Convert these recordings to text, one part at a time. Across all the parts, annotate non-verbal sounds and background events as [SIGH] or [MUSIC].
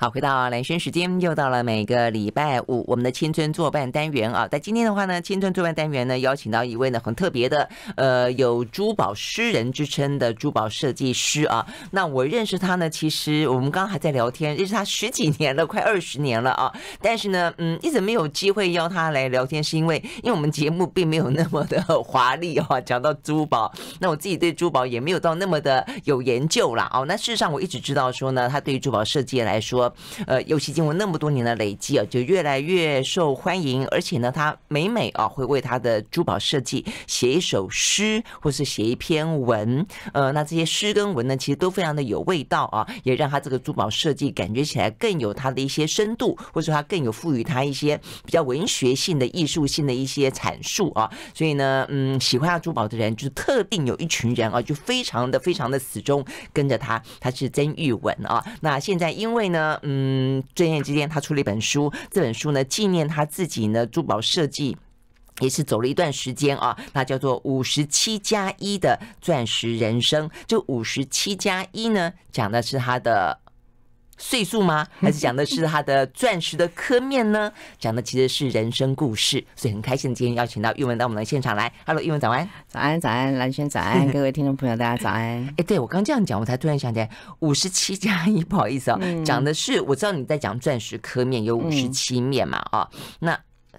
好，回到蓝轩时间，又到了每个礼拜五我们的青春作伴单元啊。在今天的话呢，青春作伴单元呢，邀请到一位呢很特别的，呃，有珠宝诗人之称的珠宝设计师啊。那我认识他呢，其实我们刚刚还在聊天，认识他十几年了，快二十年了啊。但是呢，嗯，一直没有机会邀他来聊天，是因为因为我们节目并没有那么的华丽啊，讲到珠宝，那我自己对珠宝也没有到那么的有研究了啊。那事实上，我一直知道说呢，他对于珠宝设计来说。呃，尤其经过那么多年的累积啊，就越来越受欢迎。而且呢，他每每啊会为他的珠宝设计写一首诗，或是写一篇文。呃，那这些诗跟文呢，其实都非常的有味道啊，也让他这个珠宝设计感觉起来更有他的一些深度，或者说他更有赋予他一些比较文学性的、艺术性的一些阐述啊。所以呢，嗯，喜欢他珠宝的人，就是特定有一群人啊，就非常的、非常的死忠跟着他。他是曾玉文啊。那现在因为呢。嗯，这近之间他出了一本书，这本书呢纪念他自己呢珠宝设计，也是走了一段时间啊，那叫做五十七加一的钻石人生，就五十七加一呢讲的是他的。岁数吗？[LAUGHS] 还是讲的是他的钻石的刻面呢？讲的其实是人生故事，所以很开心今天邀请到玉文到我们的现场来。Hello，玉文早安，早安早安，蓝轩早安，[LAUGHS] 各位听众朋友大家早安。哎，对我刚这样讲，我才突然想起来，五十七加一，不好意思哦，讲的是我知道你在讲钻石刻面有五十七面嘛啊，那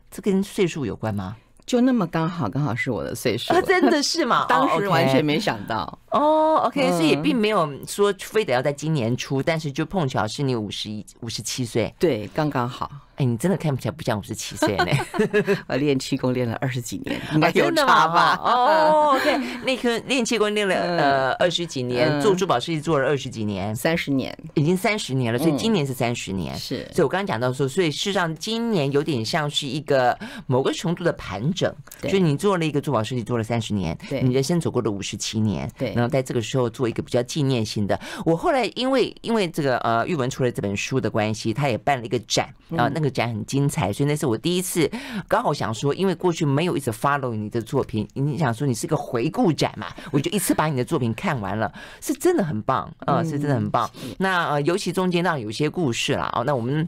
这跟岁数有关吗？就那么刚好刚好是我的岁数啊，真的是吗？[LAUGHS] 当时完全没想到。哦，OK，所以也并没有说非得要在今年出，但是就碰巧是你五十一、五十七岁，对，刚刚好。哎，你真的看不起来不像五十七岁呢。[LAUGHS] [LAUGHS] 我练气功练了二十几年，应该有差吧？哦，OK，那个练气功练了 [LAUGHS] 呃二十几年，做珠宝设计做了二十几年，三十年，已经三十年了，所以今年是三十年。是，所以我刚刚讲到说，所以事实上今年有点像是一个某个程度的盘整。对，就你做了一个珠宝设计做了三十年，对你人生走过了五十七年，对。然后在这个时候做一个比较纪念性的。我后来因为因为这个呃玉文出了这本书的关系，他也办了一个展啊，那个展很精彩，所以那是我第一次刚好想说，因为过去没有一直 follow 你的作品，你想说你是个回顾展嘛，我就一次把你的作品看完了，是真的很棒啊，是真的很棒。那尤其中间当然有些故事了啊，那我们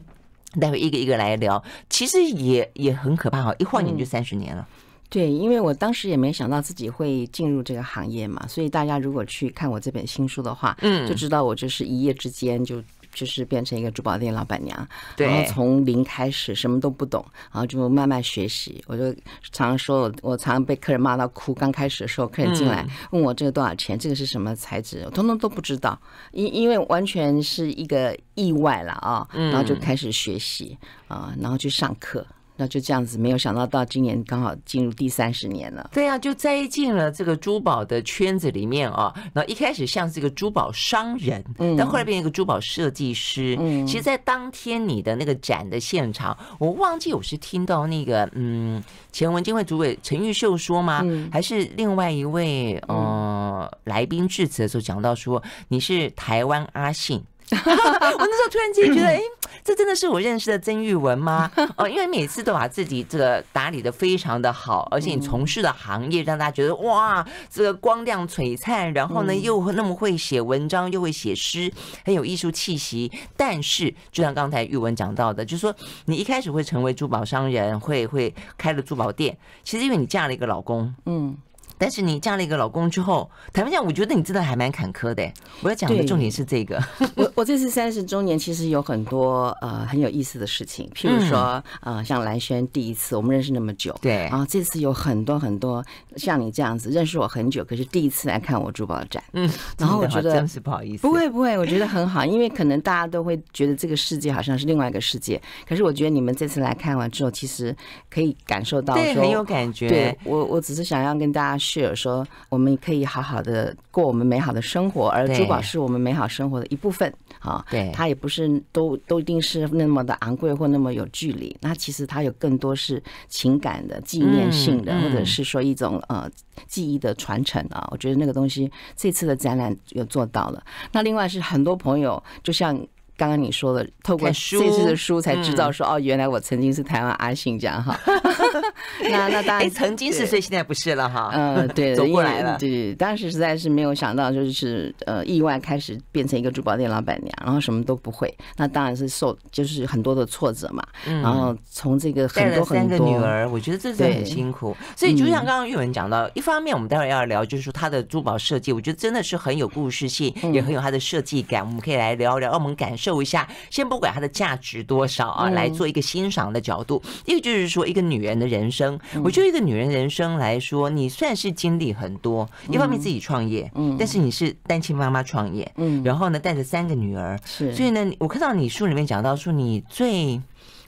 待会一个一个来聊，其实也也很可怕哈，一晃眼就三十年了。对，因为我当时也没想到自己会进入这个行业嘛，所以大家如果去看我这本新书的话，嗯，就知道我就是一夜之间就就是变成一个珠宝店老板娘，对，然后从零开始什么都不懂，然后就慢慢学习。我就常常说我，我常常被客人骂到哭。刚开始的时候，客人进来问我这个多少钱，这个是什么材质，我通通都不知道，因因为完全是一个意外了啊，然后就开始学习啊，然后去上课。那就这样子，没有想到到今年刚好进入第三十年了。对啊，就栽进了这个珠宝的圈子里面啊。那一开始像是一个珠宝商人，嗯，但后来变成一个珠宝设计师。嗯，其实，在当天你的那个展的现场，我忘记我是听到那个嗯，前文经会主委陈玉秀说吗？还是另外一位呃来宾致辞的时候讲到说你是台湾阿信。[LAUGHS] 我那时候突然间觉得，哎，[CLEARS THROAT] 这真的是我认识的曾玉文吗？[LAUGHS] 哦，因为每次都把自己这个打理的非常的好，而且你从事的行业让大家觉得哇，这个光亮璀璨，然后呢又那么会写文章，又会写诗，很有艺术气息。但是就像刚才玉文讲到的，就是说你一开始会成为珠宝商人，会会开了珠宝店，其实因为你嫁了一个老公，嗯。但是你嫁了一个老公之后，坦白讲，我觉得你真的还蛮坎坷的。我要讲的重点是这个。我 [LAUGHS] 我这次三十周年其实有很多呃很有意思的事情，譬如说呃像蓝轩第一次我们认识那么久，对，然后这次有很多很多像你这样子认识我很久，可是第一次来看我珠宝展，嗯，然后我觉得真的是不好意思，不会不会，我觉得很好，因为可能大家都会觉得这个世界好像是另外一个世界，可是我觉得你们这次来看完之后，其实可以感受到，对，很有感觉。对，我我只是想要跟大家。是有说我们可以好好的过我们美好的生活，而珠宝是我们美好生活的一部分啊。对，它也不是都都一定是那么的昂贵或那么有距离。那其实它有更多是情感的、纪念性的，或者是说一种呃记忆的传承啊。我觉得那个东西这次的展览有做到了。那另外是很多朋友，就像。刚刚你说的，透过书这次的书才知道说哦，原来我曾经是台湾阿信这样哈。[LAUGHS] 那那当然曾经是，所以现在不是了哈。嗯，对，[LAUGHS] 走过来了。对，当时实在是没有想到，就是呃意外开始变成一个珠宝店老板娘，然后什么都不会，那当然是受就是很多的挫折嘛。嗯。然后从这个很多三个女儿，我觉得这是很辛苦。所以就像刚刚玉文讲到，一方面我们待会要聊就是说他的珠宝设计，我觉得真的是很有故事性，也很有他的设计感。我们可以来聊一聊澳门感。受一下，先不管它的价值多少啊，来做一个欣赏的角度。一个就是说，一个女人的人生，我觉得一个女人人生来说，你虽然是经历很多，一方面自己创业，嗯，但是你是单亲妈妈创业，嗯，然后呢带着三个女儿，是，所以呢，我看到你书里面讲到说你最。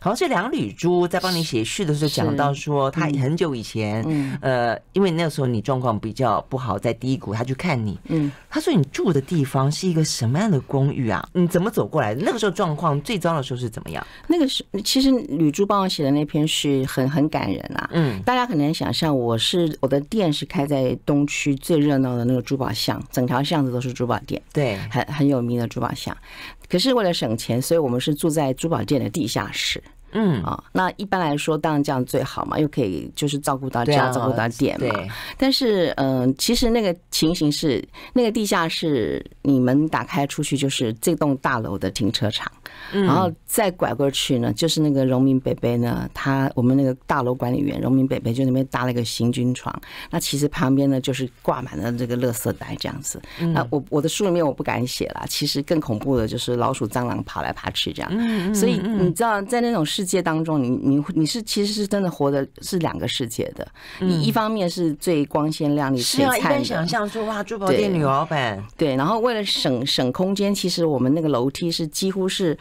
好像是梁旅珠在帮你写序的时候讲到说，他很久以前，呃，因为那个时候你状况比较不好，在低谷，他去看你。嗯，他说你住的地方是一个什么样的公寓啊？你怎么走过来的？那个时候状况最糟的时候是怎么样？那个时候，其实吕珠帮我写的那篇序很很感人啊。嗯，大家可能想象，我是我的店是开在东区最热闹的那个珠宝巷，整条巷子都是珠宝店，对，很很有名的珠宝巷。可是为了省钱，所以我们是住在珠宝店的地下室。嗯啊，那一般来说当然这样最好嘛，又可以就是照顾到家，照顾到店嘛。但是嗯，其实那个情形是，那个地下室，你们打开出去就是这栋大楼的停车场，然后再拐过去呢，就是那个荣民北北呢，他我们那个大楼管理员荣民北北就那边搭了一个行军床，那其实旁边呢就是挂满了这个垃圾袋这样子。那我我的书里面我不敢写了，其实更恐怖的就是老鼠蟑螂爬来爬去这样。所以你知道在那种事。世界当中，你你你是其实是真的活的是两个世界的。你一方面是最光鲜亮丽，是啊，一般想象说哇，珠宝店女老板，对，然后为了省省空间，其实我们那个楼梯是几乎是。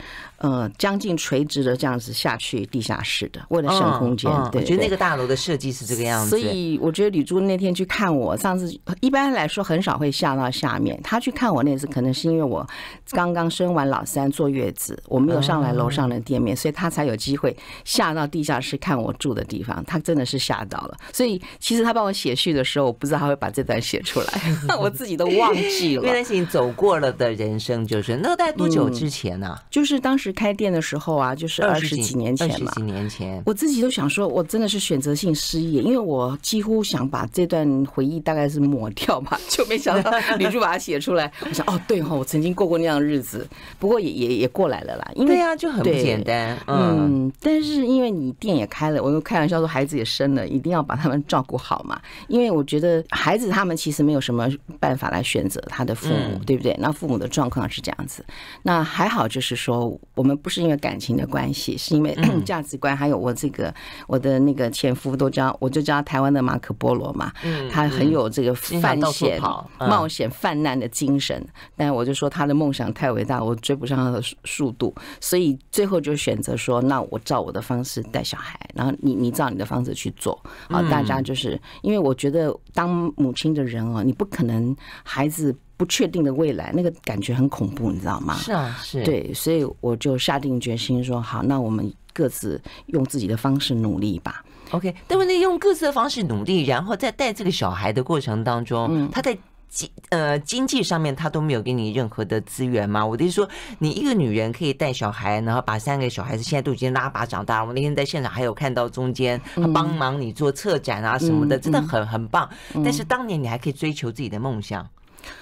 嗯，将近垂直的这样子下去，地下室的，为了省空间，我觉得那个大楼的设计是这个样子。所以我觉得吕珠那天去看我，上次一般来说很少会下到下面，他去看我那次，可能是因为我刚刚生完老三坐月子，我没有上来楼上的店面，所以他才有机会下到地下室看我住的地方。他真的是吓到了。所以其实他帮我写序的时候，我不知道他会把这段写出来，[LAUGHS] 我自己都忘记了。因为那些走过了的人生，就是那在多久之前呢？就是当时。开店的时候啊，就是二十几年前嘛，二十几年前，我自己都想说，我真的是选择性失忆，因为我几乎想把这段回忆大概是抹掉嘛，就没想到李叔把它写出来。我想，哦，对哈，我曾经过过那样的日子，不过也也也过来了啦。因为啊，就很简单，嗯，但是因为你店也开了，我又开玩笑说孩子也生了，一定要把他们照顾好嘛。因为我觉得孩子他们其实没有什么办法来选择他的父母，对不对？那父母的状况是这样子，那还好，就是说我。我们不是因为感情的关系，是因为 [CLEARS THROAT] 价值观，还有我这个我的那个前夫都叫我就叫台湾的马可波罗嘛，他很有这个冒险冒险泛滥的精神，但我就说他的梦想太伟大，我追不上他的速度，所以最后就选择说，那我照我的方式带小孩，然后你你照你的方式去做，好，大家就是因为我觉得当母亲的人哦，你不可能孩子。不确定的未来，那个感觉很恐怖，你知道吗？是啊，是对，所以我就下定决心说：好，那我们各自用自己的方式努力吧。OK，但是你用各自的方式努力，然后在带这个小孩的过程当中，他在经呃经济上面他都没有给你任何的资源吗？我的意思说，你一个女人可以带小孩，然后把三个小孩子现在都已经拉拔长大我那天在现场还有看到中间他帮忙你做策展啊什么的，真的很很棒。但是当年你还可以追求自己的梦想。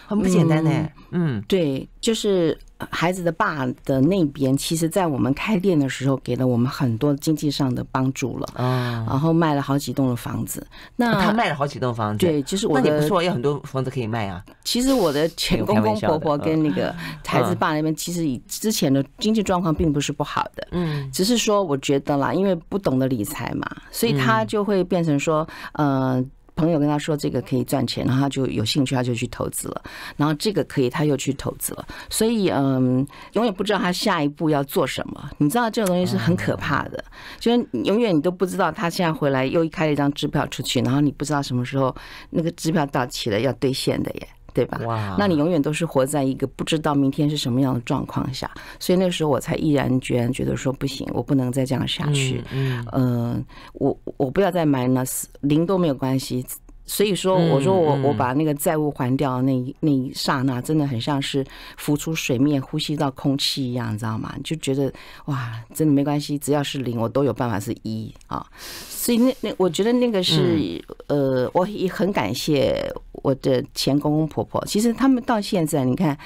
很不简单呢。嗯，对，就是孩子的爸的那边，其实，在我们开店的时候，给了我们很多经济上的帮助了啊。然后卖了好几栋的房子，那他卖了好几栋房子，对，就是那也不错，有很多房子可以卖啊。其实我的前公公婆婆跟那个孩子爸那边，其实以之前的经济状况并不是不好的，嗯，只是说我觉得啦，因为不懂得理财嘛，所以他就会变成说，呃。朋友跟他说这个可以赚钱，然后他就有兴趣，他就去投资了。然后这个可以，他又去投资了。所以，嗯，永远不知道他下一步要做什么。你知道这种东西是很可怕的，就是永远你都不知道他现在回来又开了一张支票出去，然后你不知道什么时候那个支票到期了要兑现的耶。对吧？那你永远都是活在一个不知道明天是什么样的状况下，所以那时候我才毅然决然觉得说不行，我不能再这样下去。嗯，我我不要再买那零都没有关系。所以说，我说我我把那个债务还掉那那一刹那，真的很像是浮出水面、呼吸到空气一样，你知道吗？就觉得哇，真的没关系，只要是零，我都有办法是一啊。所以那那我觉得那个是呃，我也很感谢我的前公公婆婆。其实他们到现在，你看。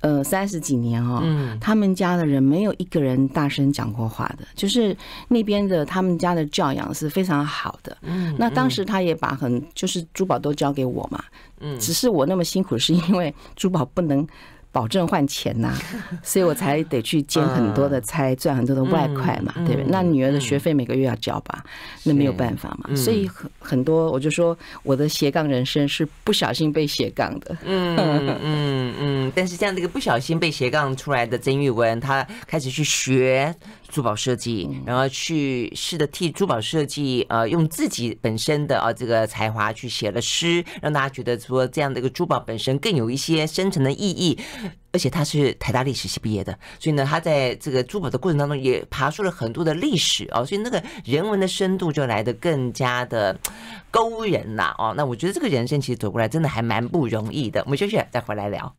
呃，三十几年哦，他们家的人没有一个人大声讲过话的，就是那边的他们家的教养是非常好的。嗯，那当时他也把很就是珠宝都交给我嘛，嗯，只是我那么辛苦是因为珠宝不能。保证换钱呐，[LAUGHS] 所以我才得去兼很多的差，赚很多的外快嘛，对不对？那女儿的学费每个月要交吧，那没有办法嘛。所以很很多，我就说我的斜杠人生是不小心被斜杠的。嗯 [LAUGHS] 嗯嗯，但是像这个不小心被斜杠出来的曾玉文，他开始去学。珠宝设计，然后去试着替珠宝设计，呃，用自己本身的啊这个才华去写了诗，让大家觉得说这样的一个珠宝本身更有一些深层的意义。而且他是台大历史系毕业的，所以呢，他在这个珠宝的过程当中也爬出了很多的历史哦，所以那个人文的深度就来得更加的勾人了哦。那我觉得这个人生其实走过来真的还蛮不容易的。我们休息再回来聊。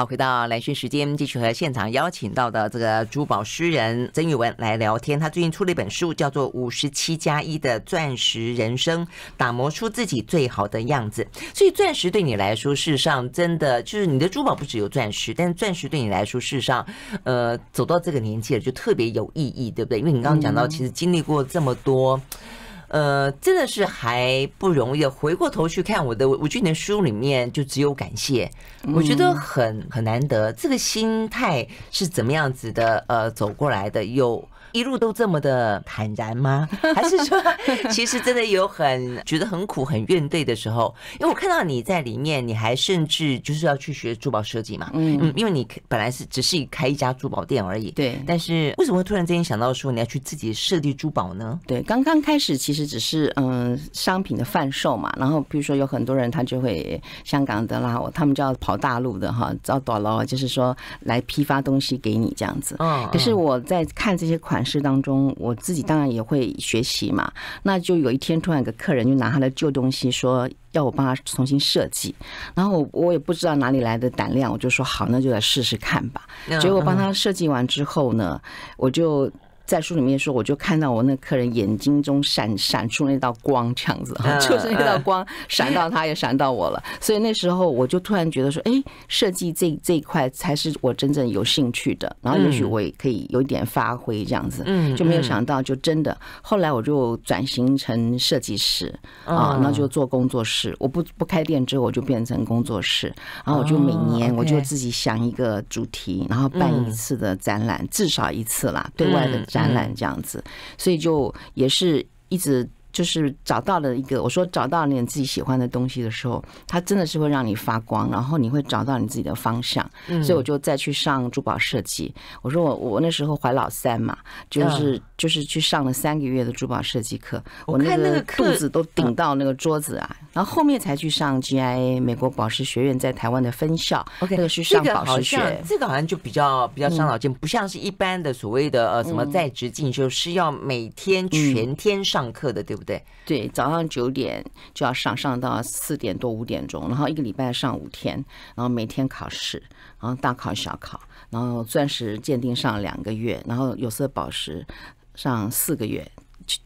好，回到来讯时间，继续和现场邀请到的这个珠宝诗人曾宇文来聊天。他最近出了一本书，叫做《五十七加一的钻石人生》，打磨出自己最好的样子。所以，钻石对你来说，事实上真的就是你的珠宝不只有钻石，但钻石对你来说，事实上，呃，走到这个年纪了就特别有意义，对不对？因为你刚刚讲到，其实经历过这么多。呃，真的是还不容易。回过头去看我的我去年书里面，就只有感谢，我觉得很很难得。这个心态是怎么样子的？呃，走过来的有。一路都这么的坦然吗？[LAUGHS] 还是说 [LAUGHS] 其实真的有很觉得很苦、很怨对的时候？因为我看到你在里面，你还甚至就是要去学珠宝设计嘛，嗯，因为你本来是只是开一家珠宝店而已，对。但是为什么会突然之间想到说你要去自己设计珠宝呢？对，刚刚开始其实只是嗯商品的贩售嘛，然后比如说有很多人他就会香港的啦，他们就要跑大陆的哈，找朵佬就是说来批发东西给你这样子。嗯。可是我在看这些款。当中，我自己当然也会学习嘛。那就有一天，突然一个客人就拿他的旧东西说要我帮他重新设计，然后我我也不知道哪里来的胆量，我就说好，那就来试试看吧。结果帮他设计完之后呢，我就。在书里面说，我就看到我那客人眼睛中闪闪出那道光，这样子，[LAUGHS] 就是那道光闪到他，也闪到我了。所以那时候我就突然觉得说，哎，设计这这一块才是我真正有兴趣的。然后也许我也可以有一点发挥，这样子，就没有想到就真的。后来我就转型成设计师啊，那就做工作室。我不不开店之后，我就变成工作室。然后我就每年我就自己想一个主题，然后办一次的展览，至少一次啦，对外的展。展览这样子，所以就也是一直。就是找到了一个，我说找到你自己喜欢的东西的时候，它真的是会让你发光，然后你会找到你自己的方向。嗯，所以我就再去上珠宝设计。我说我我那时候怀老三嘛，就是就是去上了三个月的珠宝设计课，我那个肚子都顶到那个桌子啊。然后后面才去上 GIA 美国宝石学院在台湾的分校，o k 那个是上宝石学。这个好像就比较比较伤脑筋，不像是一般的所谓的呃什么在职进修，是要每天全天上课的对。对对，早上九点就要上，上到四点多五点钟，然后一个礼拜上五天，然后每天考试，然后大考小考，然后钻石鉴定上两个月，然后有色宝石上四个月，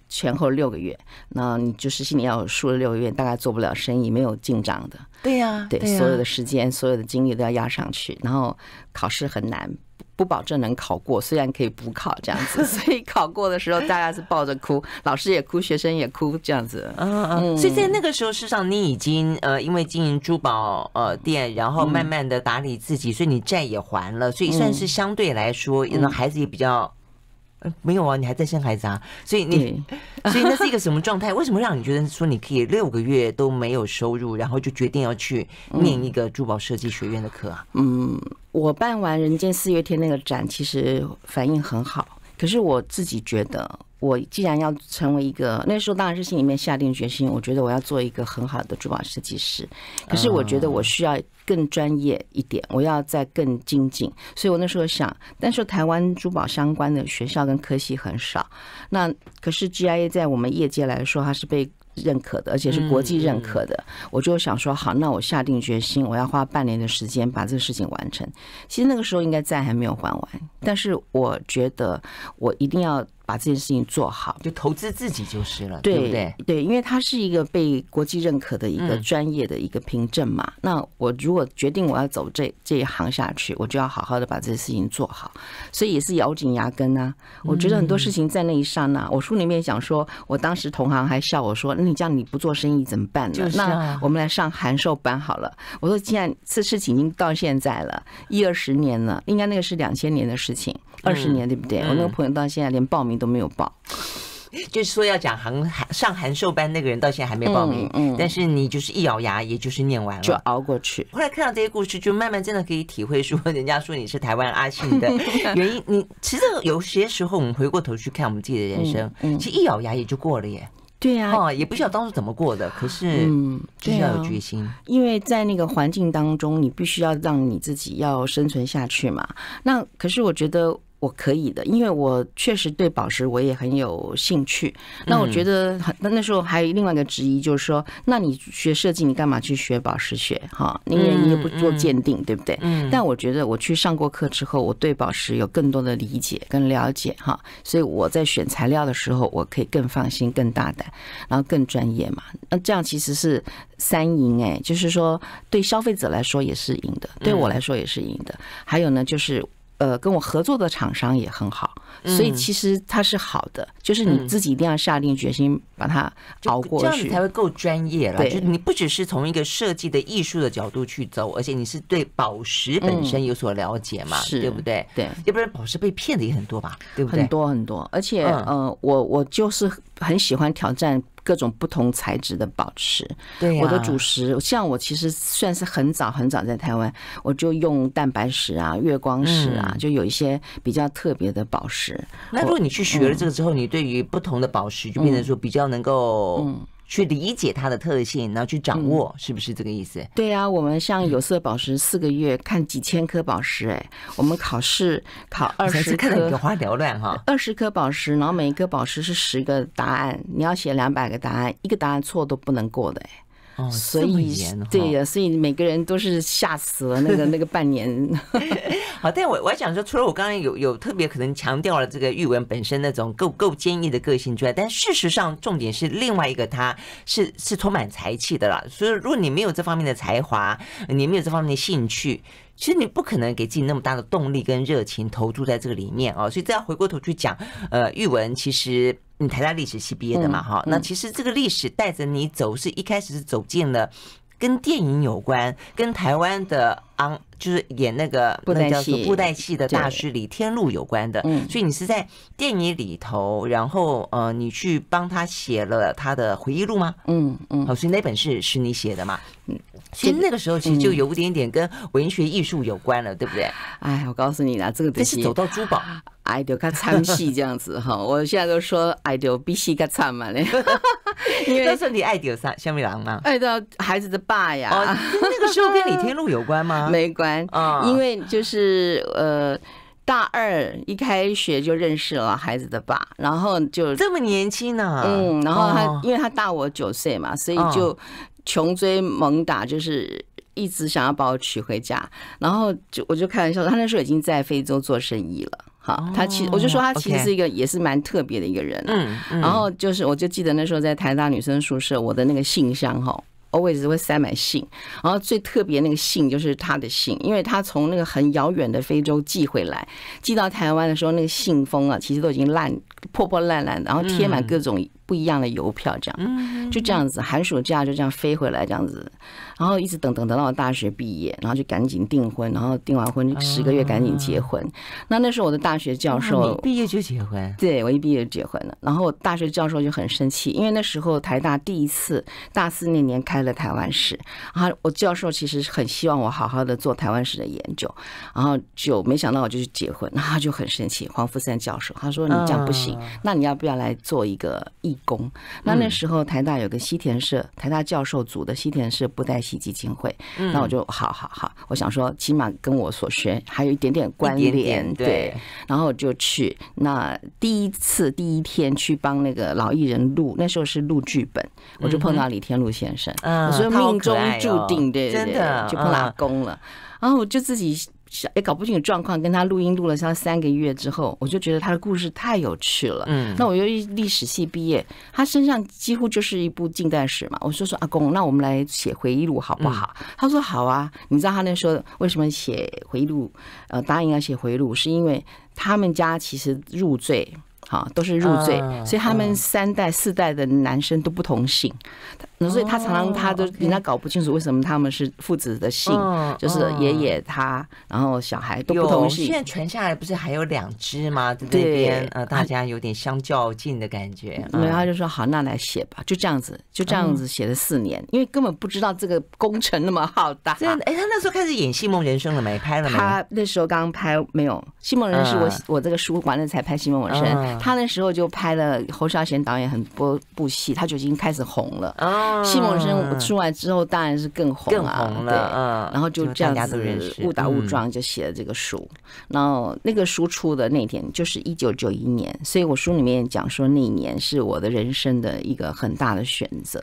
前后六个月，那你就是心里要输了六个月，大概做不了生意，没有进账的。对呀，对，所有的时间、所有的精力都要压上去，然后考试很难。不保证能考过，虽然可以补考这样子，[LAUGHS] 所以考过的时候大家是抱着哭，老师也哭，学生也哭这样子。嗯嗯。所以在那个时候，事实上你已经呃因为经营珠宝呃店，然后慢慢的打理自己，所以你债也还了，所以算是相对来说，孩子也比较。没有啊，你还在生孩子啊？所以你，[LAUGHS] 所以那是一个什么状态？为什么让你觉得说你可以六个月都没有收入，然后就决定要去念一个珠宝设计学院的课啊？嗯，我办完《人间四月天》那个展，其实反应很好，可是我自己觉得。我既然要成为一个，那时候当然是心里面下定决心，我觉得我要做一个很好的珠宝设计师。可是我觉得我需要更专业一点，我要再更精进。所以我那时候想，那时候台湾珠宝相关的学校跟科系很少。那可是 GIA 在我们业界来说，它是被认可的，而且是国际认可的。我就想说，好，那我下定决心，我要花半年的时间把这个事情完成。其实那个时候应该债还没有还完，但是我觉得我一定要。把这件事情做好，就投资自己就是了，对不对？对，因为它是一个被国际认可的一个专业的一个凭证嘛。那我如果决定我要走这这一行下去，我就要好好的把这些事情做好。所以也是咬紧牙根啊。我觉得很多事情在那一刹那，我书里面想说，我当时同行还笑我说：“那你这样你不做生意怎么办呢？”那我们来上函授班好了。我说既然这事情已经到现在了一二十年了，应该那个是两千年的事情。二十年对不对？我那个朋友到现在连报名都没有报，[LAUGHS] 就是说要讲韩上韩寿班那个人到现在还没报名。嗯嗯。但是你就是一咬牙，也就是念完了，就熬过去。后来看到这些故事，就慢慢真的可以体会，说人家说你是台湾阿信的 [LAUGHS] 原因。你其实有些时候，我们回过头去看我们自己的人生，其实一咬牙也就过了耶。对呀，啊，也不知道当初怎么过的，可是嗯，就是要有决心，因为在那个环境当中，你必须要让你自己要生存下去嘛。那可是我觉得。我可以的，因为我确实对宝石我也很有兴趣。那我觉得，那那时候还有另外一个质疑，就是说，那你学设计，你干嘛去学宝石学哈？因为你也不做鉴定，对不对？但我觉得我去上过课之后，我对宝石有更多的理解跟了解哈。所以我在选材料的时候，我可以更放心、更大胆，然后更专业嘛。那这样其实是三赢哎，就是说对消费者来说也是赢的，对我来说也是赢的。还有呢，就是。呃，跟我合作的厂商也很好，所以其实它是好的，就是你自己一定要下定决心。把它熬过去，这样你才会够专业了。就你不只是从一个设计的艺术的角度去走，而且你是对宝石本身有所了解嘛，是，对不对？对，要不然宝石被骗的也很多吧，对不对？很多很多，而且，呃，我我就是很喜欢挑战各种不同材质的宝石。对，我的主石，像我其实算是很早很早在台湾，我就用蛋白石啊、月光石啊，就有一些比较特别的宝石。那如果你去学了这个之后，你对于不同的宝石就变成说比较。能够去理解它的特性，然后去掌握，是不是这个意思？对啊，我们像有色宝石，四个月看几千颗宝石，哎，我们考试考二十颗，眼花缭乱哈，二十颗宝石，然后每一颗宝石是十个答案，你要写两百个答案，一个答案错都不能过的，哎。哦，所以对呀，所以每个人都是吓死了那个那个半年。[LAUGHS] 好，但我我想说，除了我刚刚有有特别可能强调了这个玉文本身那种够够坚毅的个性之外，但事实上重点是另外一个，他是是充满才气的啦。所以如果你没有这方面的才华，你没有这方面的兴趣。其实你不可能给自己那么大的动力跟热情投注在这个里面哦，所以再要回过头去讲，呃，玉文，其实你台大历史系毕业的嘛，哈，那其实这个历史带着你走，是一开始是走进了跟电影有关，跟台湾的昂，就是演那个布袋戏布袋戏的大师李天禄有关的，所以你是在电影里头，然后呃，你去帮他写了他的回忆录吗？嗯嗯，所以那本是是你写的嘛？嗯。其实那个时候其实就有点点跟文学艺术有关了，对不对？哎，我告诉你啦，这个东西走到珠宝，爱迪看唱戏这样子 [LAUGHS] 哈。我现在都说爱迪卡必须看唱嘛嘞，[LAUGHS] 因为都说你爱丢卡香面人吗？爱到孩子的爸呀。那个时候跟李天禄有关吗？[LAUGHS] 没关，因为就是呃，大二一开学就认识了孩子的爸，然后就这么年轻呢。嗯，然后他因为他大我九岁嘛，所以就。穷追猛打，就是一直想要把我娶回家，然后就我就开玩笑，他那时候已经在非洲做生意了，哈，他其实我就说他其实是一个也是蛮特别的一个人，嗯然后就是我就记得那时候在台大女生宿舍，我的那个信箱哈，always 会塞满信，然后最特别那个信就是他的信，因为他从那个很遥远的非洲寄回来，寄到台湾的时候，那个信封啊，其实都已经烂破破烂烂，然后贴满各种。不一样的邮票，这样，就这样子，寒暑假就这样飞回来，这样子，然后一直等等等到我大学毕业，然后就赶紧订婚，然后订完婚十个月赶紧结婚。那那时候我的大学教授毕业就结婚，对我一毕业就结婚了。然后大学教授就很生气，因为那时候台大第一次大四那年开了台湾史，然后我教授其实很希望我好好的做台湾史的研究，然后就没想到我就去结婚，然后就很生气。黄福三教授他说：“你这样不行，那你要不要来做一个工，那那时候台大有个西田社，台大教授组的西田社布袋戏基金会，那我就好好好，我想说起码跟我所学还有一点点关联，对，然后我就去，那第一次第一天去帮那个老艺人录，那时候是录剧本，我就碰到李天禄先生，我说命中注定，对对对，就碰到工了，然后我就自己。也搞不清楚状况，跟他录音录了像三个月之后，我就觉得他的故事太有趣了。嗯，那我由于历史系毕业，他身上几乎就是一部近代史嘛。我说说，阿公，那我们来写回忆录好不好？他说好啊。你知道他那时候为什么写回忆录？呃，答应要写回忆录，是因为他们家其实入赘，哈，都是入赘，所以他们三代四代的男生都不同姓。所以，他常常他都人家搞不清楚为什么他们是父子的姓，就是爷爷他，然后小孩都不同姓。现在传下来不是还有两只吗？这边呃，大家有点相较劲的感觉。然后就说好，那来写吧，就这样子，就这样子写了四年，因为根本不知道这个工程那么浩大。真的？哎，他那时候开始演《戏梦人生》了没？拍了吗？他那时候刚拍，没有《戏梦人生》。我我这个书完了才拍《戏梦人生》。他那时候就拍了侯孝贤导演很多部戏，他就已经开始红了啊。西蒙生出来之后，当然是更红更红了。嗯，然后就这样子误打误撞就写了这个书。然后那个书出的那天就是一九九一年，所以我书里面讲说那一年是我的人生的一个很大的选择。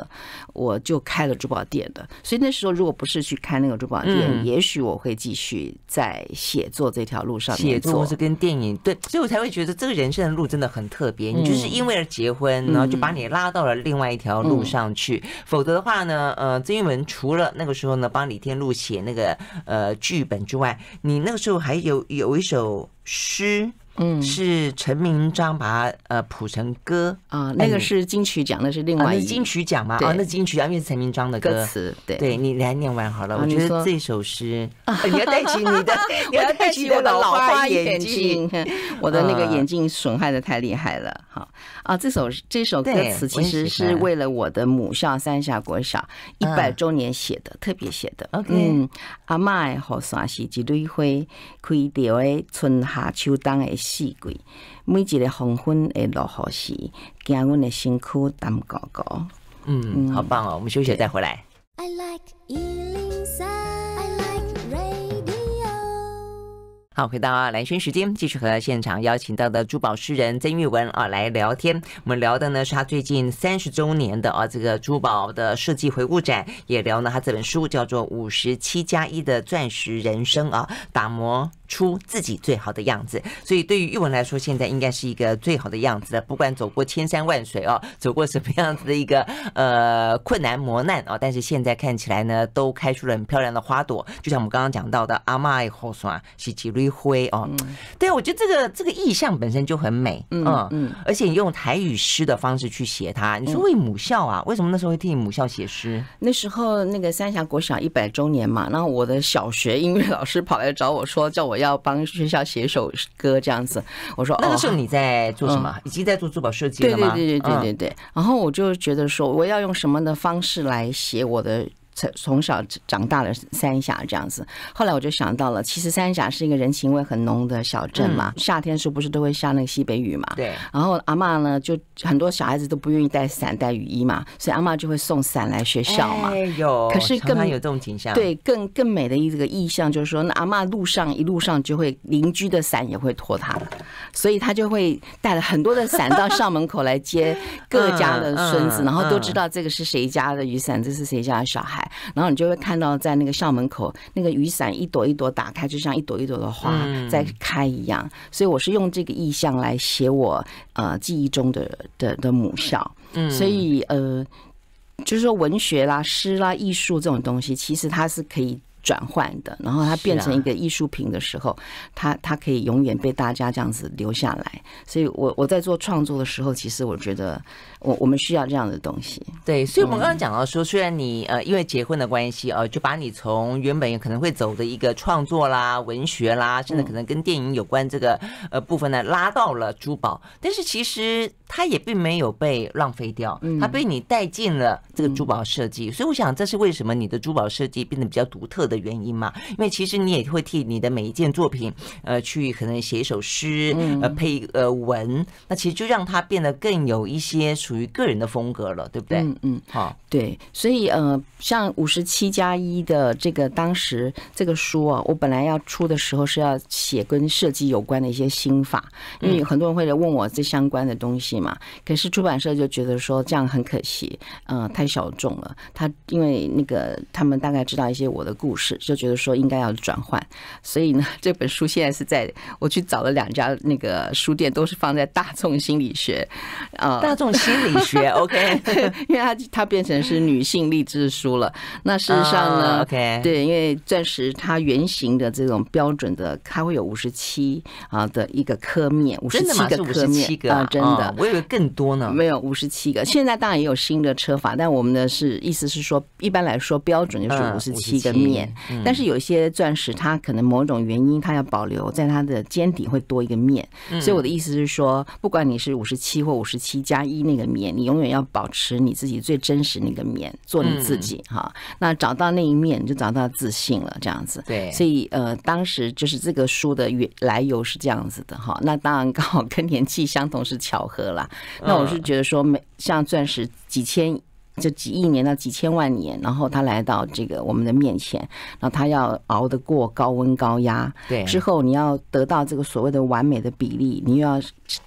我就开了珠宝店的，所以那时候如果不是去开那个珠宝店，也许我会继续在写作这条路上写作，是跟电影对，所以我才会觉得这个人生的路真的很特别。你就是因为了结婚，然后就把你拉到了另外一条路上去。否则的话呢，呃，曾玉文除了那个时候呢帮李天禄写那个呃剧本之外，你那个时候还有有一首诗。嗯，是陈明章把它呃谱成歌啊，那个是金曲奖，那是另外那金曲奖嘛？哦，那金曲奖因为是陈明章的歌词，对，对你来念完好了。我觉得这首诗，[LAUGHS] 你要戴起你的，[LAUGHS] 我要戴起我的老花眼镜，[LAUGHS] 我的那个眼镜损害的太厉害了。好啊，这首这首歌词其实是为了我的母校三峡国小一百周年写的，特别写的。嗯，阿妈的河山是一堆花，开的诶，春夏秋冬的。四季，每一个黄昏的落日时，惊我的身躯淡高高。嗯，好棒哦！我们休息再回来。好，回到蓝轩时间，继续和现场邀请到的珠宝诗人曾玉文啊来聊天。我们聊的呢是他最近三十周年的啊这个珠宝的设计回顾展，也聊呢他这本书叫做《五十七加一的钻石人生》啊，打磨。出自己最好的样子，所以对于玉文来说，现在应该是一个最好的样子了。不管走过千山万水哦，走过什么样子的一个呃困难磨难啊，但是现在看起来呢，都开出了很漂亮的花朵。就像我们刚刚讲到的，阿妈也好酸，洗几缕灰哦。对啊，我觉得这个这个意象本身就很美，嗯嗯。而且你用台语诗的方式去写它，你说为母校啊？为什么那时候会替母校写诗？那时候那个三峡国小一百周年嘛，然后我的小学音乐老师跑来找我说，叫我。要帮学校写首歌这样子，我说那个时候你在做什么？已经在做珠宝设计了吗？对对对对对对。然后我就觉得说，我要用什么的方式来写我的。从从小长大的三峡这样子，后来我就想到了，其实三峡是一个人情味很浓的小镇嘛。夏天是不是都会下那个西北雨嘛？对。然后阿妈呢，就很多小孩子都不愿意带伞、带雨衣嘛，所以阿妈就会送伞来学校嘛。哎呦，可是常常有这种景象。对，更更美的一个意象就是说，那阿妈路上一路上就会邻居的伞也会托他，所以他就会带了很多的伞到校门口来接各家的孙子，然后都知道这个是谁家的雨伞，这是谁家的小孩。然后你就会看到，在那个校门口，那个雨伞一朵一朵打开，就像一朵一朵的花在开一样。所以我是用这个意象来写我呃记忆中的的的母校。嗯，所以呃，就是说文学啦、诗啦、艺术这种东西，其实它是可以。转换的，然后它变成一个艺术品的时候，它它可以永远被大家这样子留下来。所以，我我在做创作的时候，其实我觉得我我们需要这样的东西。对，所以我们刚刚讲到说，虽然你呃因为结婚的关系哦，就把你从原本有可能会走的一个创作啦、文学啦，甚至可能跟电影有关这个呃部分呢，拉到了珠宝，但是其实它也并没有被浪费掉，它被你带进了这个珠宝设计。所以，我想这是为什么你的珠宝设计变得比较独特。的原因嘛，因为其实你也会替你的每一件作品，呃，去可能写一首诗，呃，配呃文，那其实就让它变得更有一些属于个人的风格了，对不对？嗯嗯，好，对，所以呃，像五十七加一的这个当时这个书啊，我本来要出的时候是要写跟设计有关的一些心法，因为很多人会来问我这相关的东西嘛，可是出版社就觉得说这样很可惜，呃，太小众了。他因为那个他们大概知道一些我的故事。是就觉得说应该要转换，所以呢，这本书现在是在我去找了两家那个书店，都是放在大众心理学，啊，大众心理学，[LAUGHS] OK，因为它它变成是女性励志书了。那事实上呢，OK，对，因为钻石它原型的这种标准的，它会有五十七啊的一个刻面，五十七个刻面啊，真的，我以为更多呢，没有五十七个。现在当然也有新的车法，但我们的是意思是说，一般来说标准就是五十七个面。但是有一些钻石，它可能某种原因，它要保留在它的尖底会多一个面，所以我的意思是说，不管你是五十七或五十七加一那个面，你永远要保持你自己最真实那个面，做你自己哈。那找到那一面，就找到自信了，这样子。对，所以呃，当时就是这个书的原来由是这样子的哈。那当然刚好跟年纪相同是巧合了。那我是觉得说，每像钻石几千。就几亿年到几千万年，然后它来到这个我们的面前，然后它要熬得过高温高压，对，之后你要得到这个所谓的完美的比例，你又要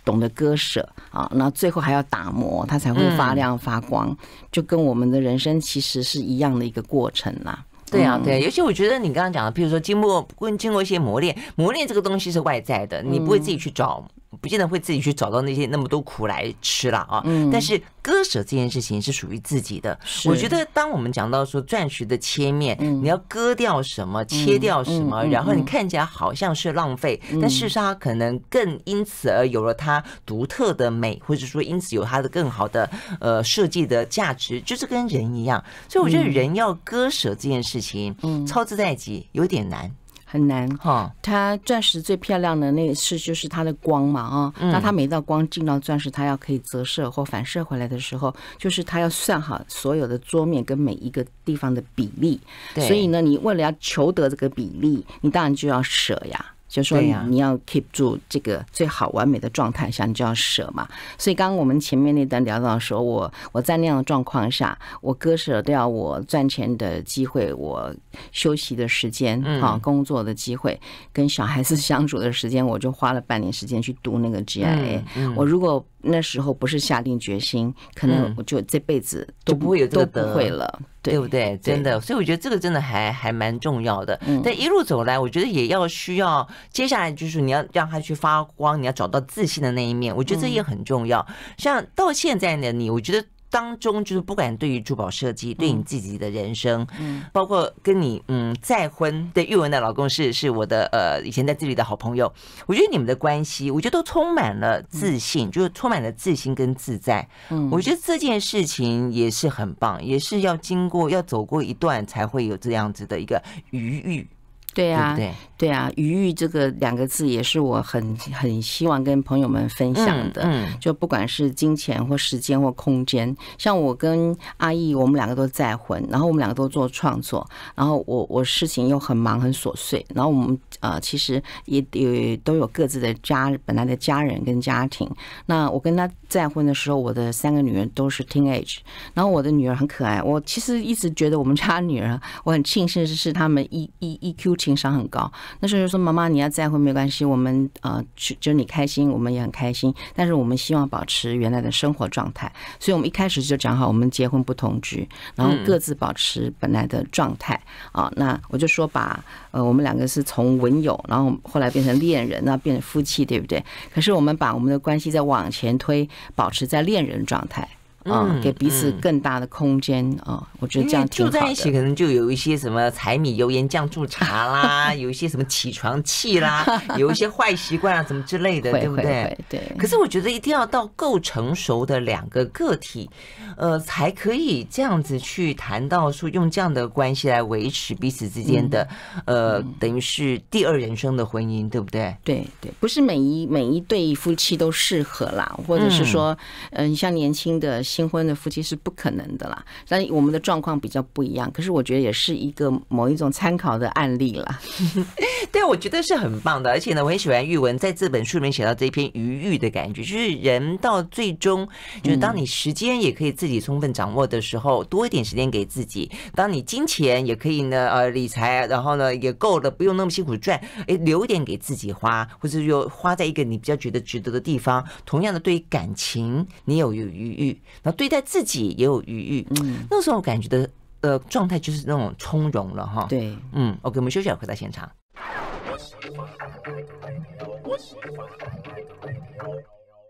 懂得割舍啊，那最后还要打磨，它才会发亮发光，就跟我们的人生其实是一样的一个过程啦。对啊，对，尤其我觉得你刚刚讲的，比如说经过经过一些磨练，磨练这个东西是外在的，你不会自己去找。不，见得会自己去找到那些那么多苦来吃了啊！但是割舍这件事情是属于自己的。我觉得，当我们讲到说钻石的切面，你要割掉什么，切掉什么，然后你看起来好像是浪费，但事实上可能更因此而有了它独特的美，或者说因此有它的更好的呃设计的价值，就是跟人一样。所以，我觉得人要割舍这件事情，嗯，操之在即有点难。很难哈，它钻石最漂亮的那是就是它的光嘛啊，那它每道光进到钻石，它要可以折射或反射回来的时候，就是它要算好所有的桌面跟每一个地方的比例，所以呢，你为了要求得这个比例，你当然就要舍呀。就说你要 keep 住这个最好完美的状态下，你就要舍嘛。所以，刚刚我们前面那段聊到，说我我在那样的状况下，我割舍掉我赚钱的机会，我休息的时间，好，工作的机会，跟小孩子相处的时间，我就花了半年时间去读那个 GIA。我如果那时候不是下定决心，可能我就这辈子都不会有都不会了。对不对？真的，所以我觉得这个真的还还蛮重要的。但一路走来，我觉得也要需要，接下来就是你要让他去发光，你要找到自信的那一面。我觉得这也很重要。像到现在的你，我觉得。当中就是不管对于珠宝设计，对你自己的人生，嗯，包括跟你嗯再婚的玉文的老公是是我的呃以前在这里的好朋友，我觉得你们的关系，我觉得都充满了自信，就是充满了自信跟自在。嗯，我觉得这件事情也是很棒，也是要经过要走过一段才会有这样子的一个余裕。对呀，对。对啊，余悦这个两个字也是我很很希望跟朋友们分享的。嗯，就不管是金钱或时间或空间，像我跟阿义，我们两个都在婚，然后我们两个都做创作，然后我我事情又很忙很琐碎，然后我们呃其实也也都有各自的家，本来的家人跟家庭。那我跟他再婚的时候，我的三个女儿都是 teenage，然后我的女儿很可爱，我其实一直觉得我们家女儿，我很庆幸的是他们一一 EQ 情商很高。那时候就说妈妈你要再婚没关系，我们啊就就你开心，我们也很开心。但是我们希望保持原来的生活状态，所以我们一开始就讲好，我们结婚不同居，然后各自保持本来的状态啊。那我就说把呃我们两个是从文友，然后后来变成恋人，然后变成夫妻，对不对？可是我们把我们的关系再往前推，保持在恋人状态。啊，给彼此更大的空间啊！我觉得这样挺好的。住在一起可能就有一些什么柴米油盐酱醋茶啦，[LAUGHS] 有一些什么起床气啦，[LAUGHS] 有一些坏习惯啊，什么之类的，对不对？对。可是我觉得一定要到够成熟的两个个体，呃，才可以这样子去谈到说，用这样的关系来维持彼此之间的呃，等于是第二人生的婚姻，对不对？对对，不是每一每一对夫妻都适合啦，或者是说，嗯，像年轻的。新婚的夫妻是不可能的啦，但我们的状况比较不一样。可是我觉得也是一个某一种参考的案例啦。[LAUGHS] 对，我觉得是很棒的，而且呢，我很喜欢玉文在这本书里面写到这一篇余欲的感觉，就是人到最终，就是当你时间也可以自己充分掌握的时候，多一点时间给自己；当你金钱也可以呢，呃，理财，然后呢也够了，不用那么辛苦赚，哎，留一点给自己花，或者又花在一个你比较觉得值得的地方。同样的，对于感情，你有有余欲；然后对待自己也有余裕，嗯，那时候感觉的呃状态就是那种从容了哈。对，嗯，OK，我们休息啊，回到现场。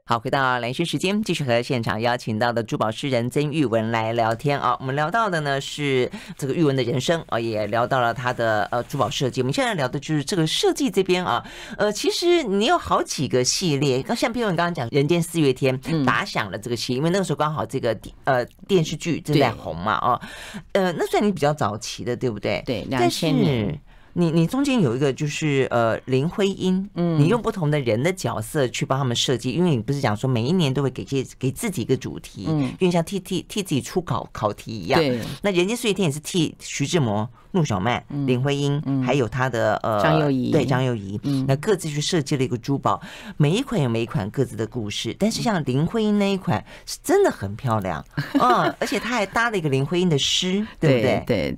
好，回到蓝线时间，继续和现场邀请到的珠宝诗人曾玉文来聊天啊。我们聊到的呢是这个玉文的人生哦，也聊到了他的呃珠宝设计。我们现在聊的就是这个设计这边啊，呃，其实你有好几个系列，像比如你刚刚讲《人间四月天》，打响了这个戏，因为那个时候刚好这个呃电视剧正在红嘛，哦，呃，那算你比较早期的，对不对？对，两千年。你你中间有一个就是呃林徽因，嗯，你用不同的人的角色去帮他们设计，因为你不是讲说每一年都会给这给自己一个主题，嗯，因为像替替替自己出考考题一样，对。那人间四月天也是替徐志摩、陆小曼、林徽因，嗯，还有他的呃张幼仪，对张幼仪，嗯，那各自去设计了一个珠宝，每一款有每一款各自的故事，但是像林徽因那一款是真的很漂亮，[LAUGHS] 嗯，而且他还搭了一个林徽因的诗，对不对？对对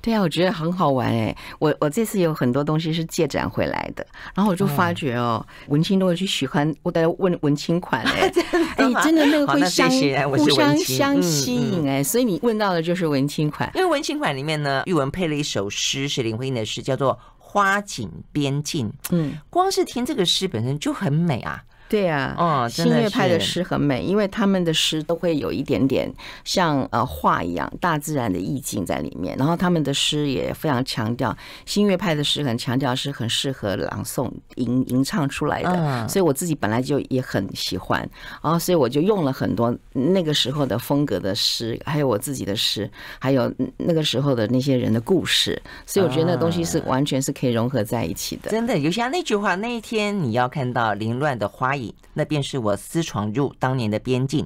对啊，我觉得很好玩哎，我。我这次有很多东西是借展回来的，然后我就发觉哦，文青都果去喜欢，我再问文青款哎，[LAUGHS] 哎，真的那个会相互相相吸引哎，所以你问到的就是文青款，因为文青款里面呢，玉文配了一首诗，是林徽因的诗，叫做《花景边境》。嗯，光是听这个诗本身就很美啊。对呀，哦，新月派的诗很美，因为他们的诗都会有一点点像呃画一样，大自然的意境在里面。然后他们的诗也非常强调，新月派的诗很强调是很适合朗诵、吟吟唱出来的。所以我自己本来就也很喜欢，然后所以我就用了很多那个时候的风格的诗，还有我自己的诗，还有那个时候的那些人的故事。所以我觉得那个东西是完全是可以融合在一起的。真的，就像那句话，那一天你要看到凌乱的花。那便是我私闯入当年的边境，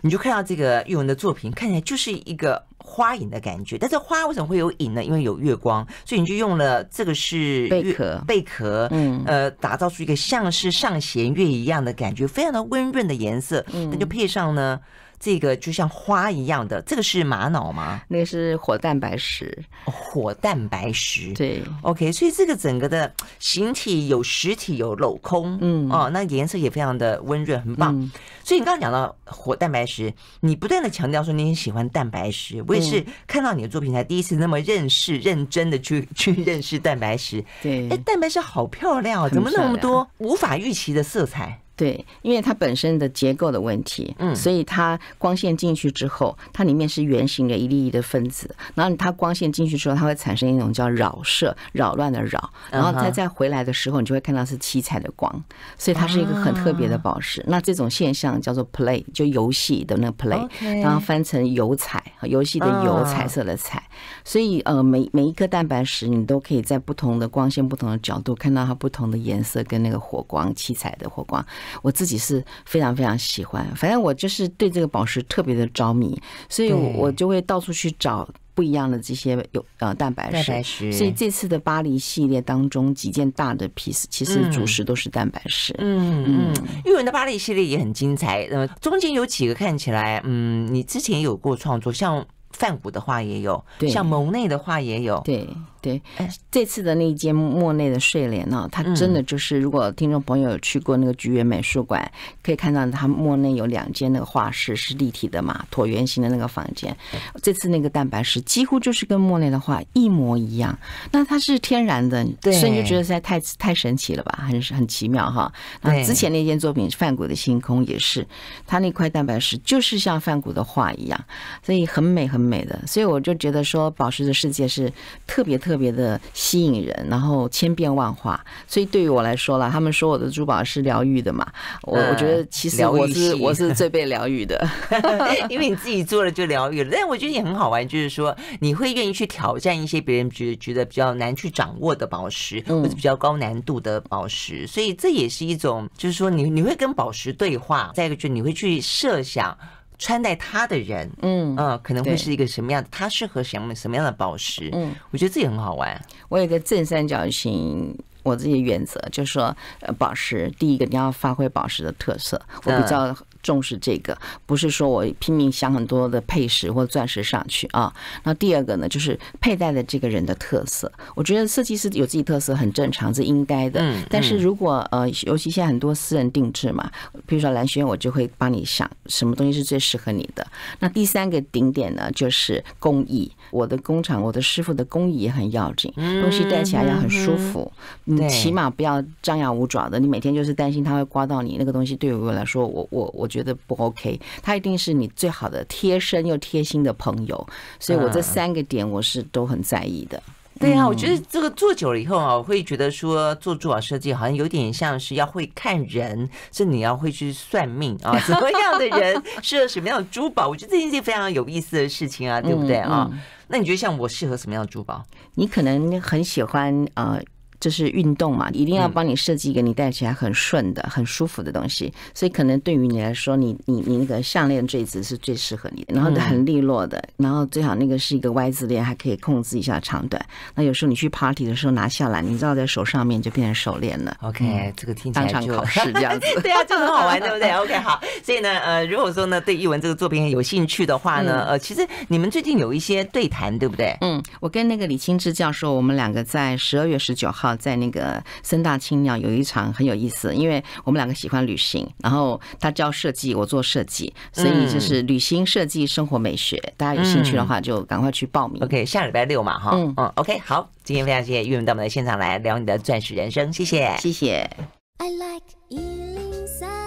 你就看到这个玉文的作品，看起来就是一个花影的感觉。但是花为什么会有影呢？因为有月光，所以你就用了这个是贝壳，贝壳，嗯，呃，打造出一个像是上弦月一样的感觉，非常的温润的颜色，那就配上呢。这个就像花一样的，这个是玛瑙吗？那个是火蛋白石。火蛋白石。对。OK，所以这个整个的形体有实体有镂空，嗯哦，那颜色也非常的温润，很棒。所以你刚刚讲到火蛋白石，你不断的强调说你很喜欢蛋白石，我也是看到你的作品才第一次那么认识，认真的去 [LAUGHS] 去认识蛋白石。对。哎，蛋白石好漂亮怎么那么多无法预期的色彩？对，因为它本身的结构的问题，嗯，所以它光线进去之后，它里面是圆形的一粒一的分子，然后它光线进去之后，它会产生一种叫扰射、扰乱的扰，然后再再回来的时候，你就会看到是七彩的光，所以它是一个很特别的宝石。那这种现象叫做 play，就游戏的那个 play，然后翻成油彩、游戏的油、彩色的彩。所以呃，每每一颗蛋白石，你都可以在不同的光线、不同的角度看到它不同的颜色跟那个火光、七彩的火光。我自己是非常非常喜欢，反正我就是对这个宝石特别的着迷，所以我就会到处去找不一样的这些有呃蛋白石。白石。所以这次的巴黎系列当中几件大的 piece 其实主石都是蛋白石。嗯嗯。玉文的巴黎系列也很精彩，那么中间有几个看起来嗯，你之前有过创作，像范谷的画也有，像蒙内的话也有。对。对，这次的那一间莫内的睡莲呢，它真的就是如果听众朋友去过那个菊园美术馆，可以看到它莫内有两间那个画室是立体的嘛，椭圆形的那个房间。这次那个蛋白石几乎就是跟莫内的画一模一样，那它是天然的，所以你就觉得在太太神奇了吧，很是很奇妙哈。那之前那件作品是梵谷的星空，也是它那块蛋白石就是像梵谷的画一样，所以很美很美的。所以我就觉得说，宝石的世界是特别特。特别的吸引人，然后千变万化，所以对于我来说啦，他们说我的珠宝是疗愈的嘛，我我觉得其实我是我是最被疗愈的，[LAUGHS] 因为你自己做了就疗愈了。但我觉得也很好玩，就是说你会愿意去挑战一些别人觉觉得比较难去掌握的宝石，或者比较高难度的宝石，所以这也是一种，就是说你你会跟宝石对话。再一个就是你会去设想。穿戴它的人，嗯啊，可能会是一个什么样的？它适合什么什么样的宝石？嗯，我觉得这也很好玩。我有个正三角形，我自己的原则就是说，呃，宝石第一个你要发挥宝石的特色，我比较。重视这个，不是说我拼命镶很多的配石或钻石上去啊。那第二个呢，就是佩戴的这个人的特色。我觉得设计师有自己特色很正常，是应该的。但是如果呃，尤其现在很多私人定制嘛，比如说蓝轩，我就会帮你想什么东西是最适合你的。那第三个顶点呢，就是工艺。我的工厂，我的师傅的工艺也很要紧。东西戴起来要很舒服，你起码不要张牙舞爪的。你每天就是担心它会刮到你那个东西。对于我来说，我我我。觉得不 OK，他一定是你最好的贴身又贴心的朋友，所以我这三个点我是都很在意的。对啊，我觉得这个做久了以后啊，我会觉得说做珠宝设计好像有点像是要会看人，是你要会去算命啊，什 [LAUGHS] 么样的人适合什么样的珠宝，我觉得这件非常有意思的事情啊，对不对啊？那你觉得像我适合什么样的珠宝？你可能很喜欢啊。就是运动嘛，一定要帮你设计一个你戴起来很顺的、很舒服的东西。所以可能对于你来说，你、你、你那个项链坠子是最适合你的，然后很利落的。然后最好那个是一个 Y 字链，还可以控制一下长短。那有时候你去 party 的时候拿下来，你知道在手上面就变成手链了。OK，这个听起来就当场考试这样，[LAUGHS] 对啊，就很好玩，[LAUGHS] 对不对？OK，好。所以呢，呃，如果说呢对译文这个作品有兴趣的话呢，呃，其实你们最近有一些对谈，对不对？嗯，我跟那个李清志教授，我们两个在十二月十九号。在那个深大青鸟有一场很有意思，因为我们两个喜欢旅行，然后他教设计，我做设计，所以就是旅行设计生活美学，大家有兴趣的话就赶快去报名。OK，下礼拜六嘛，哈，嗯，OK，好，今天非常谢谢玉文到我们的现场来聊你的钻石人生，谢谢，谢谢。I like